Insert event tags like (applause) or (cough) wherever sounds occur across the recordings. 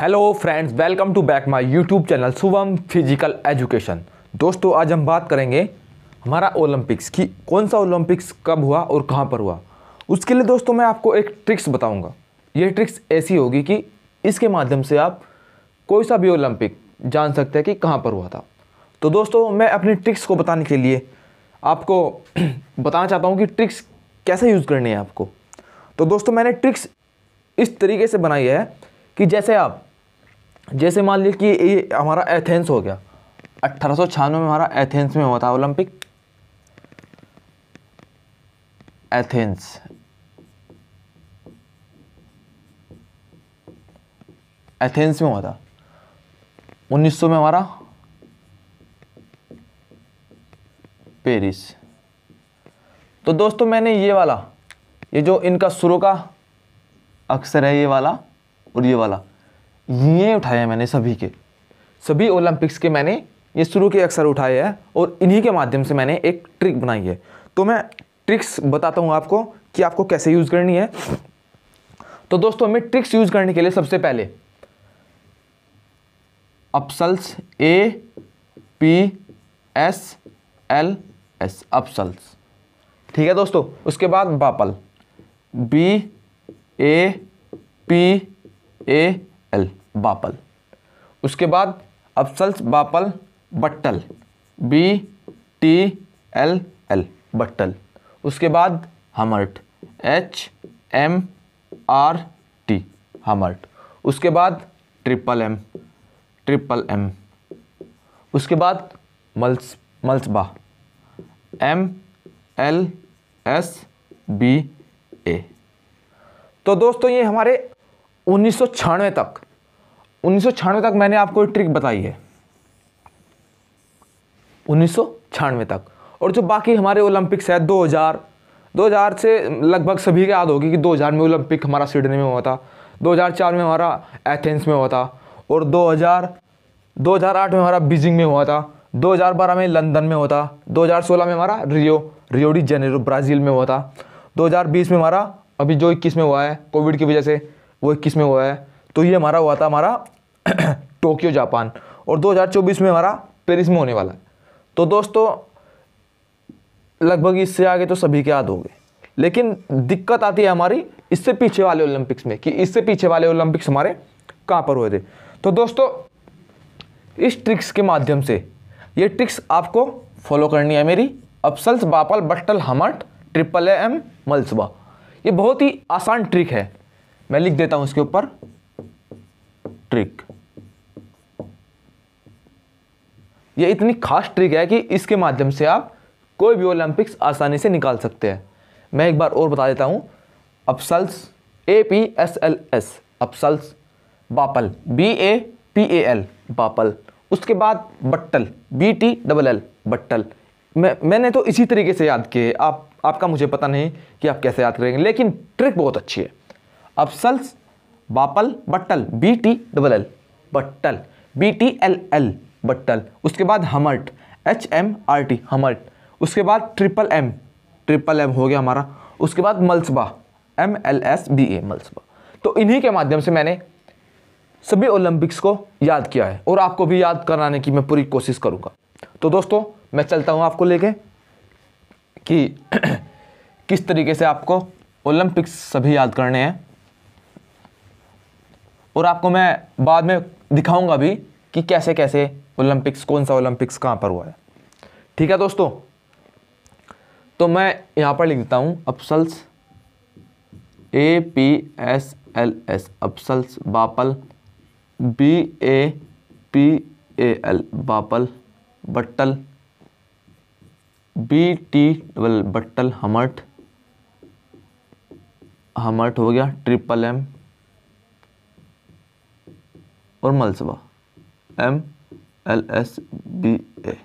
hello friends welcome to back my YouTube channel Shubham physical education दोस्तों आज हम बात करेंगे हमारा ओलंपिक्स की कौन सा ओलंपिक्स कब हुआ और कहाँ पर हुआ उसके लिए दोस्तों मैं आपको एक ट्रिक्स बताऊंगा ये ट्रिक्स ऐसी होगी कि इसके माध्यम से आप कोई सा भी ओलंपिक जान सकते हैं कि कहाँ पर हुआ था तो दोस्तों मैं अपनी ट्रिक्स को बताने के लिए आपको (clears throat) बताना चाहता हूँ कि ट्रिक्स कैसे यूज़ करनी है आपको तो दोस्तों मैंने ट्रिक्स इस तरीके से बनाई है कि जैसे आप जैसे मान लीजिए कि ये हमारा एथेंस हो गया अट्ठारह में हमारा एथेंस में हुआ था ओलंपिक एथेंस एथेंस में हुआ था 1900 में हमारा पेरिस तो दोस्तों मैंने ये वाला ये जो इनका शुरू का अक्सर है ये वाला और ये वाला ये उठाए हैं मैंने सभी के सभी ओलंपिक्स के मैंने ये शुरू के अक्सर उठाए हैं और इन्हीं के माध्यम से मैंने एक ट्रिक बनाई है तो मैं ट्रिक्स बताता हूँ आपको कि आपको कैसे यूज़ करनी है तो दोस्तों हमें ट्रिक्स यूज़ करने के लिए सबसे पहले अपसल्स A P S L S अपसल्स ठीक है दोस्तों उसके बाद बापल B A P A L बापल उसके बाद अफसल्स बापल बट्टल बी टी एल एल बट्टल उसके बाद हमर्ट एच एम आर टी हमर्ट उसके बाद ट्रिपल एम ट्रिपल एम उसके बाद मल्स मल्सबा M L S B A तो दोस्तों ये हमारे उन्नीस तक उन्नीस तक मैंने आपको एक ट्रिक बताई है उन्नीस तक और जो बाकी हमारे ओलंपिक्स है 2000 2000 से लगभग सभी को याद होगी कि 2000 में ओलंपिक हमारा सिडनी में हुआ था 2004 में हमारा एथेंस में हुआ था और 2000 2008 में हमारा बीजिंग में हुआ था 2012 में लंदन में होता 2016 में हमारा Rio Rio de Janeiro Brazil में हुआ था 2020 में हमारा अभी जो इक्कीस में हुआ है कोविड की वजह से वो इक्कीस में हुआ है तो ये हमारा हुआ था हमारा (clears throat) टोक्यो जापान और 2024 में हमारा पेरिस में होने वाला है तो दोस्तों लगभग इससे आगे तो सभी के याद हो गए लेकिन दिक्कत आती है हमारी इससे पीछे वाले ओलंपिक्स में कि इससे पीछे वाले ओलंपिक्स हमारे कहाँ पर हुए थे तो दोस्तों इस ट्रिक्स के माध्यम से ये ट्रिक्स आपको फॉलो करनी है मेरी अफसल्स बापल बट्टल हमट ट्रिपल एम मलसबा ये बहुत ही आसान ट्रिक है मैं लिख देता हूं इसके ऊपर ट्रिक ये इतनी खास ट्रिक है कि इसके माध्यम से आप कोई भी ओलंपिक्स आसानी से निकाल सकते हैं मैं एक बार और बता देता हूँ अपसल्स A P S L S अपसल्स बापल B A P A L बापल उसके बाद बट्टल बी टी डबल एल बट्टल मैं मैंने तो इसी तरीके से याद किए आप आपका मुझे पता नहीं कि आप कैसे याद करेंगे लेकिन ट्रिक बहुत अच्छी है अफसल्स बापल बट्टल बी टी डबल एल बट्टल बी टी एल एल बट्टल उसके बाद हमर्ट एच एम आर टी हमर्ट उसके बाद ट्रिपल एम ट्रिपल एम हो गया हमारा उसके बाद मल्सबा M L S B A मल्सबा तो इन्हीं के माध्यम से मैंने सभी ओलंपिक्स को याद किया है और आपको भी याद कराने की मैं पूरी कोशिश करूँगा तो दोस्तों मैं चलता हूँ आपको लेके कि (clears throat) किस तरीके से आपको ओलंपिक्स सभी याद करने हैं और आपको मैं बाद में दिखाऊंगा भी कि कैसे कैसे ओलंपिक्स कौन सा ओलंपिक्स कहाँ पर हुआ है ठीक है दोस्तों तो मैं यहाँ पर लिख देता हूँ अपसल्स A P S L S अपसल्स बापल B A P A L बापल बट्टल बी टी डबल बट्टल हमर्ट हमर्ट हो गया ट्रिपल एम और मलसबा एम एल एस बी ए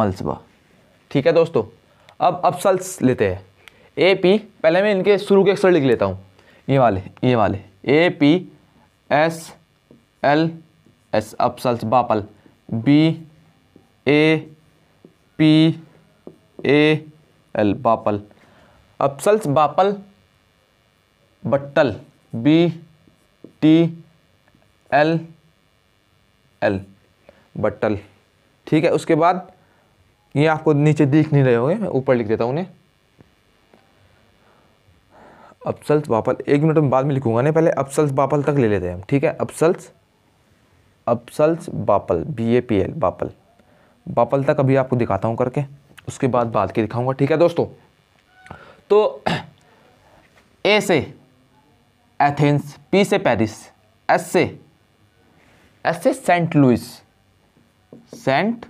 मलसबा ठीक है दोस्तों अब अपसल्स लेते हैं ए पी पहले मैं इनके शुरू के अक्सर लिख लेता हूँ ये वाले ये वाले A P S L S अपसल्स बापल B A P A L बापल अपसल्स बापल बट्टल बी टी एल एल बटल ठीक है उसके बाद ये आपको नीचे दिख नहीं रहे होंगे मैं ऊपर लिख देता हूँ उन्हें अपसल्स बापल एक मिनट में बाद में लिखूंगा नहीं पहले अपसल्स बापल तक ले लेते हैं हम ठीक है अपसल्स अपसल्स बापल बी ए पी एल बापल बापल तक अभी आपको दिखाता हूँ करके उसके बाद बाद के दिखाऊंगा ठीक है दोस्तों तो ऐसे (clears throat) एथेंस पी से पेरिस एस से एस से Saint Louis Saint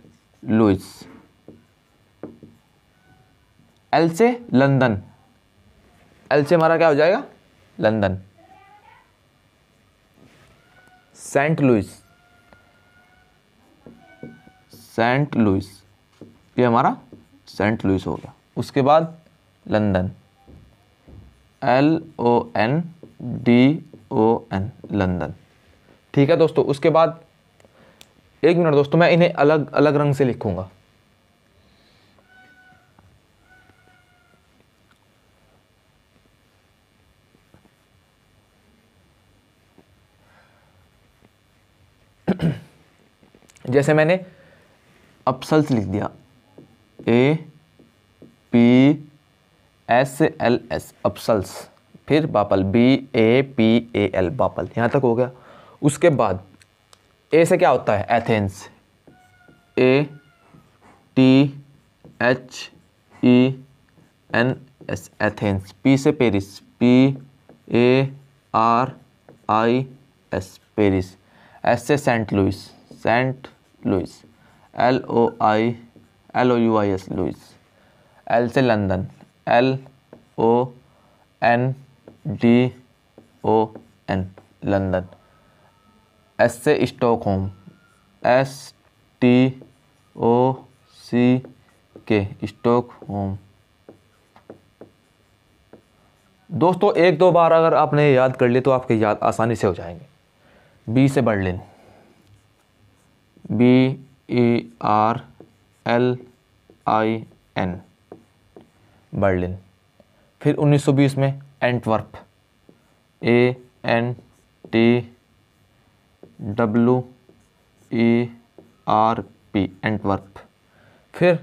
Louis L से लंदन एल से हमारा क्या हो जाएगा London Saint Louis Saint Louis ये हमारा सेंट लुइस हो गया उसके बाद London L O N D O N London ठीक है दोस्तों उसके बाद एक मिनट दोस्तों मैं इन्हें अलग अलग रंग से लिखूंगा (clears throat) जैसे मैंने अपसल्स लिख दिया A P S L S अपसल्स फिर बापल B A P A L बापल यहाँ तक हो गया उसके बाद ए से क्या होता है Athens A T H E N S Athens P से Paris P A R I S Paris S से Saint Louis Saint Louis L O I L O U I S Louis L से London L O N D O N London S से Stockholm S T O C K Stockholm दोस्तों एक दो बार अगर आपने याद कर लिया तो आपके याद आसानी से हो जाएंगे बी से Berlin B E R L I N Berlin फिर 1920 में Antwerp A N T W E R P Antwerp फिर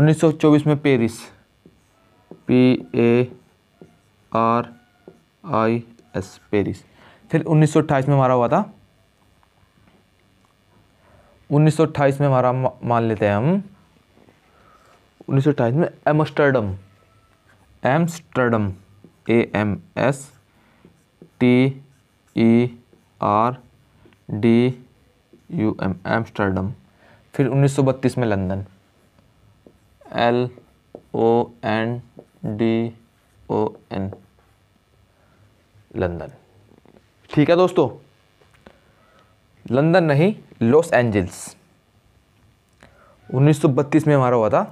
1924 में Paris P A R I S Paris फिर 1928 में हमारा हुआ था 1928 में हमारा मान लेते हैं हम 1928 में Amsterdam Amsterdam A M S T E R D U M Amsterdam फिर 1932 में London L O N D O N London ठीक है दोस्तों लंदन नहीं लॉस एंजल्स 1932 में हमारा हुआ था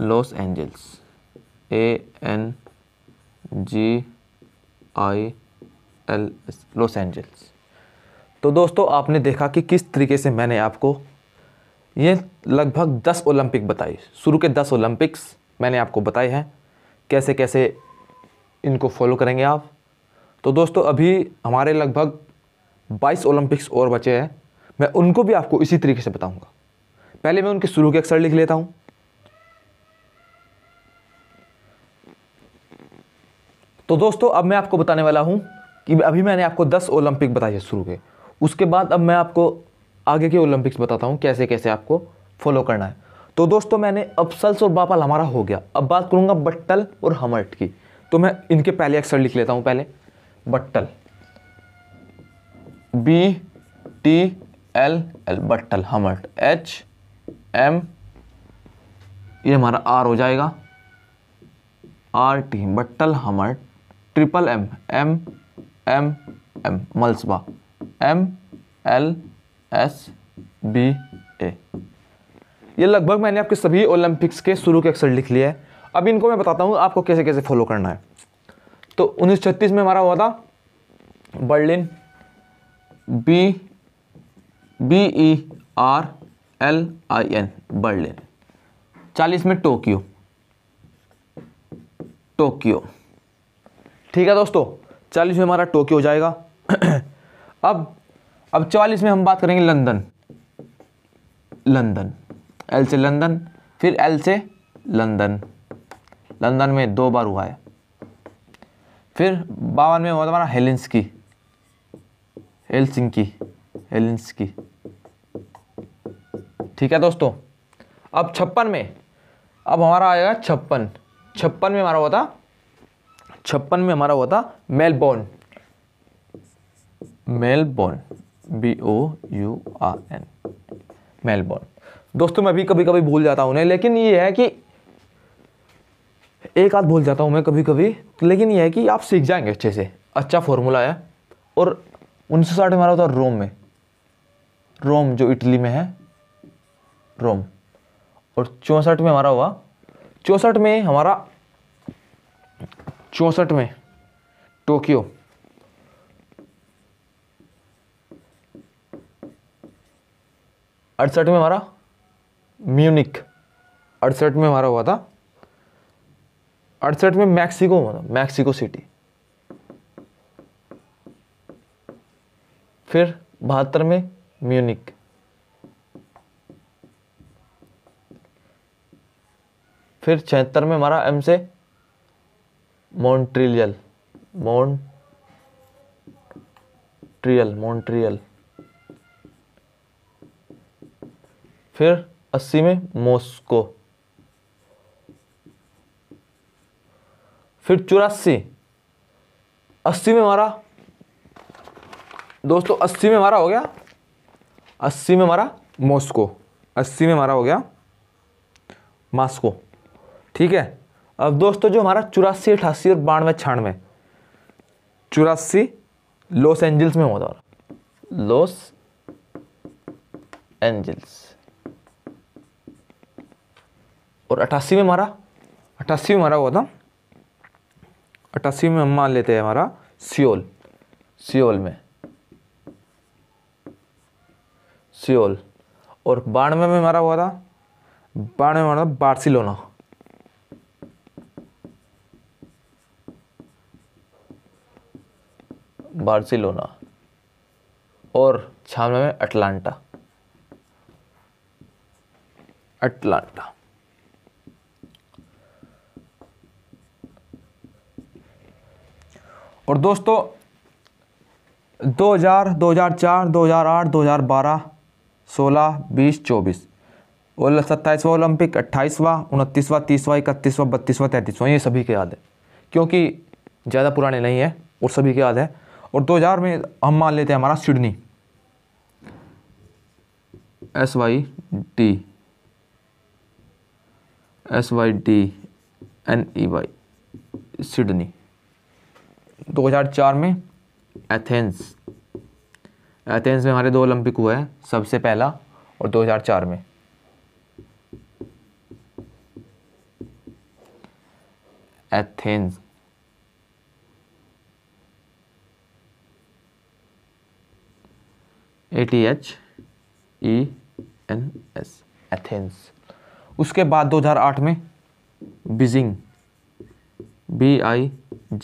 Los Angeles A N G I L S Los Angeles तो दोस्तों आपने देखा कि किस तरीके से मैंने आपको ये लगभग दस ओलंपिक बताए शुरू के दस ओलंपिक्स मैंने आपको बताए हैं कैसे कैसे इनको फॉलो करेंगे आप तो दोस्तों अभी हमारे लगभग बाईस ओलंपिक्स और बचे हैं मैं उनको भी आपको इसी तरीके से बताऊंगा पहले मैं उनके शुरू के अक्सर लिख लेता हूँ तो दोस्तों अब मैं आपको बताने वाला हूँ कि अभी मैंने आपको दस ओलंपिक बताए शुरू के उसके बाद अब मैं आपको आगे के ओलंपिक्स बताता हूँ कैसे कैसे आपको फॉलो करना है तो दोस्तों मैंने सल्स और बापाल हमारा हो गया अब बात करूँगा बट्टल और हमर्ट की तो मैं इनके पहले अक्सर लिख लेता हूँ पहले बट्टल बी टी एल एल बट्टल हमर्ट एच एम ये हमारा आर हो जाएगा आर टी बट्टल हमर्ट triple M M M M मल्सबा M L S B A ये लगभग मैंने आपके सभी ओलंपिक्स के शुरू के अक्सर लिख लिए हैं अब इनको मैं बताता हूँ आपको कैसे कैसे फॉलो करना है तो उन्नीस में हमारा हुआ था Berlin B B E R L I N Berlin चालीस में टोक्यो टोक्यो ठीक है दोस्तों चालीस में हमारा टोक्यो हो जाएगा (clears throat) अब अब चालीस में हम बात करेंगे लंदन लंदन एल से लंदन फिर एल से लंदन लंदन में दो बार हुआ है फिर बावन में हुआ था हमारा हेलिंसकी हेलसिंकी हेलिंसकी ठीक है दोस्तों अब छप्पन में अब हमारा आएगा छप्पन छप्पन में हमारा हुआ था छप्पन में हमारा हुआ था Melbourne Melbourne B O U R N Melbourne दोस्तों मैं भी कभी कभी भूल जाता हूं उन्हें लेकिन ये है कि एक आध भूल जाता हूं मैं कभी कभी लेकिन ये है कि आप सीख जाएंगे अच्छे से अच्छा फॉर्मूला है और उन्नीस सौ साठ में हमारा होता रोम में रोम जो इटली में है रोम और चौंसठ में हमारा हुआ चौंसठ में हमारा चौंसठ में टोक्यो अड़सठ में हमारा म्यूनिक अड़सठ में हमारा हुआ था अड़सठ में मैक्सिको हुआ था मैक्सिको सिटी फिर बहत्तर में म्यूनिक फिर छिहत्तर में हमारा एम से मॉन्ट्रियल मॉन्ट्रियल मॉन्ट्रियल फिर अस्सी में मॉस्को फिर चौरासी अस्सी में हमारा दोस्तों अस्सी में हमारा हो गया अस्सी में हमारा मॉस्को अस्सी में हमारा हो गया मास्को ठीक है अब दोस्तों जो हमारा चौरासी अठासी और बानवे छियानवे चौरासी लॉस एंजल्स में हुआ था लॉस एंजल्स और अट्ठासी में हमारा अट्ठासी में हमारा हुआ था अट्ठासी में हम मान लेते हैं हमारा सियोल सियोल में सियोल और बानवे में हमारा हुआ था बानवे में हमारा बार्सिलोना बार्सिलोना और छियानवे में अटलांटा अटलांटा और दोस्तों 2000, 2004, 2008, 2012, 16, 20, 24 और सत्ताईसवा ओलंपिक अट्ठाईसवा उनतीसवा तीसवा इकतीसवा बत्तीसवा तैंतीसवा ये सभी के याद है क्योंकि ज़्यादा पुराने नहीं है और सभी के याद है और 2000 में हम मान लेते हैं हमारा Sydney S Y T S Y T N E Y Sydney 2004 में एथेंस एथेंस में हमारे दो ओलंपिक हुए हैं सबसे पहला और 2004 में Athens T H E N S Athens उसके बाद 2008 में Beijing B I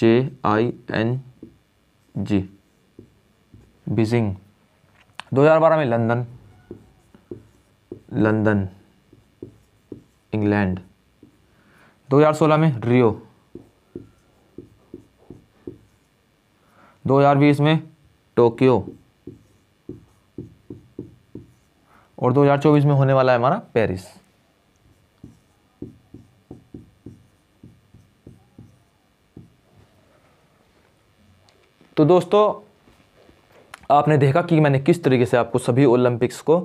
J I N G Beijing 2012 में लंदन लंदन इंग्लैंड 2016 में रियो 2020 में टोक्यो और 2024 में होने वाला है हमारा पेरिस तो दोस्तों आपने देखा कि मैंने किस तरीके से आपको सभी ओलंपिक्स को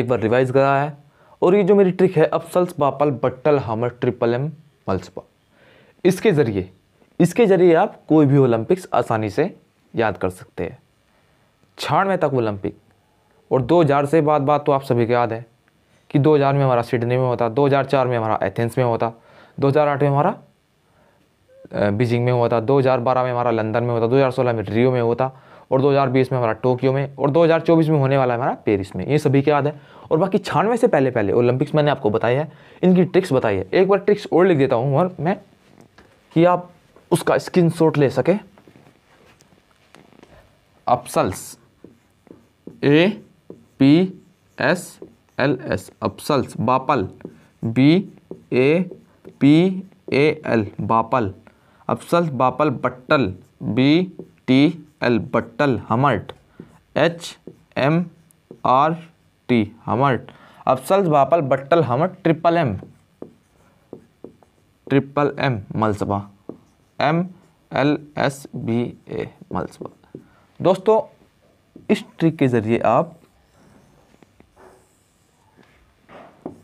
एक बार रिवाइज करा है और ये जो मेरी ट्रिक है अफसल्स बापल बट्टल हमर ट्रिपल एम मल्सपा इसके ज़रिए इसके ज़रिए आप कोई भी ओलंपिक्स आसानी से याद कर सकते हैं छियानवे तक ओलंपिक और 2000 से बाद बात तो आप सभी को याद है कि 2000 में हमारा सिडनी में होता 2004 में हमारा एथेंस में होता 2008 में हमारा बीजिंग में होता 2012 में हमारा लंदन में होता 2016 में रियो में होता और 2020 में हमारा टोक्यो में और 2024 में होने वाला है हमारा पेरिस में ये सभी के याद है और बाकी छानवे से पहले पहले ओलंपिक्स मैंने आपको बताई है इनकी ट्रिक्स बताई है एक बार ट्रिक्स और लिख देता हूँ और मैं कि आप उसका स्क्रीन ले सकें अपसल्स A P S L S अपसल्स बापल B A P A L बापल अपसल्स बापल बट्टल बी टी एल बट्टल हमर्ट एच एम आर टी हमर्ट अपसल्स बापल बट्टल हमर्ट ट्रिपल एम ट्रिपल एम मलसबा एम एल एस बी ए मलसबा दोस्तों इस ट्रिक के ज़रिए आप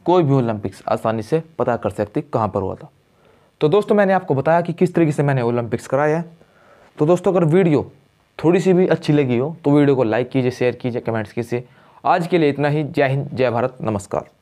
कोई भी ओलंपिक्स आसानी से पता कर सकती कहाँ पर हुआ था तो दोस्तों मैंने आपको बताया कि किस तरीके से मैंने ओलंपिक्स कराया है तो दोस्तों अगर वीडियो थोड़ी सी भी अच्छी लगी हो तो वीडियो को लाइक कीजिए शेयर कीजिए कमेंट्स कीजिए आज के लिए इतना ही जय हिंद जय भारत नमस्कार